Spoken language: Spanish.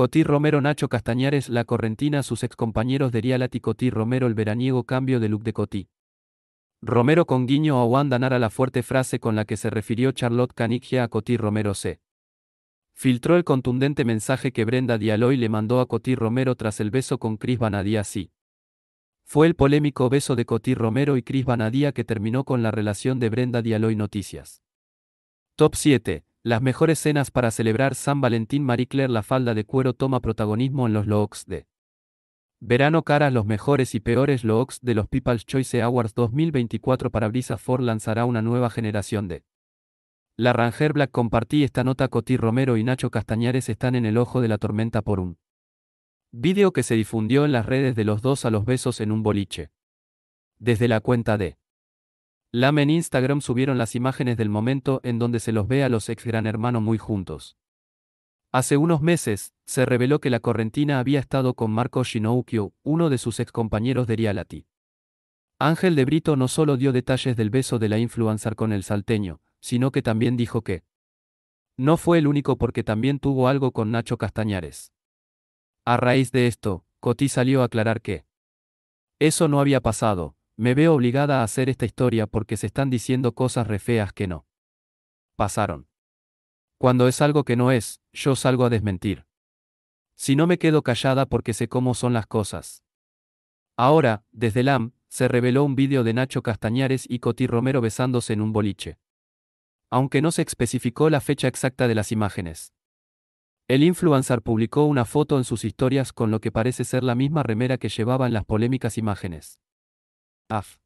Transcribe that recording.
Cotí Romero Nacho Castañares La Correntina Sus excompañeros de Rialati Cotí Romero El veraniego cambio de look de Cotí Romero con guiño a Wanda Nara la fuerte frase con la que se refirió Charlotte Canigia a Cotí Romero C. Filtró el contundente mensaje que Brenda Dialoy le mandó a Cotí Romero tras el beso con Cris Banadía C. Fue el polémico beso de Cotí Romero y Cris Banadía que terminó con la relación de Brenda Dialoy Noticias. Top 7. Las mejores cenas para celebrar San Valentín Marie Claire La falda de cuero toma protagonismo en los Logs de Verano caras los mejores y peores Logs de los People's Choice Awards 2024 para Brisa Ford lanzará una nueva generación de La Ranger Black compartí esta nota Coti Romero y Nacho Castañares están en el ojo de la tormenta por un video que se difundió en las redes de los dos a los besos en un boliche. Desde la cuenta de Lame en Instagram subieron las imágenes del momento en donde se los ve a los ex Gran Hermano muy juntos. Hace unos meses, se reveló que la correntina había estado con Marco Shinoukyo, uno de sus ex compañeros de reality. Ángel de Brito no solo dio detalles del beso de la influencer con el salteño, sino que también dijo que no fue el único porque también tuvo algo con Nacho Castañares. A raíz de esto, Coti salió a aclarar que eso no había pasado, me veo obligada a hacer esta historia porque se están diciendo cosas re feas que no. Pasaron. Cuando es algo que no es, yo salgo a desmentir. Si no me quedo callada porque sé cómo son las cosas. Ahora, desde LAM, se reveló un vídeo de Nacho Castañares y Coti Romero besándose en un boliche. Aunque no se especificó la fecha exacta de las imágenes. El influencer publicó una foto en sus historias con lo que parece ser la misma remera que llevaban las polémicas imágenes. Aff.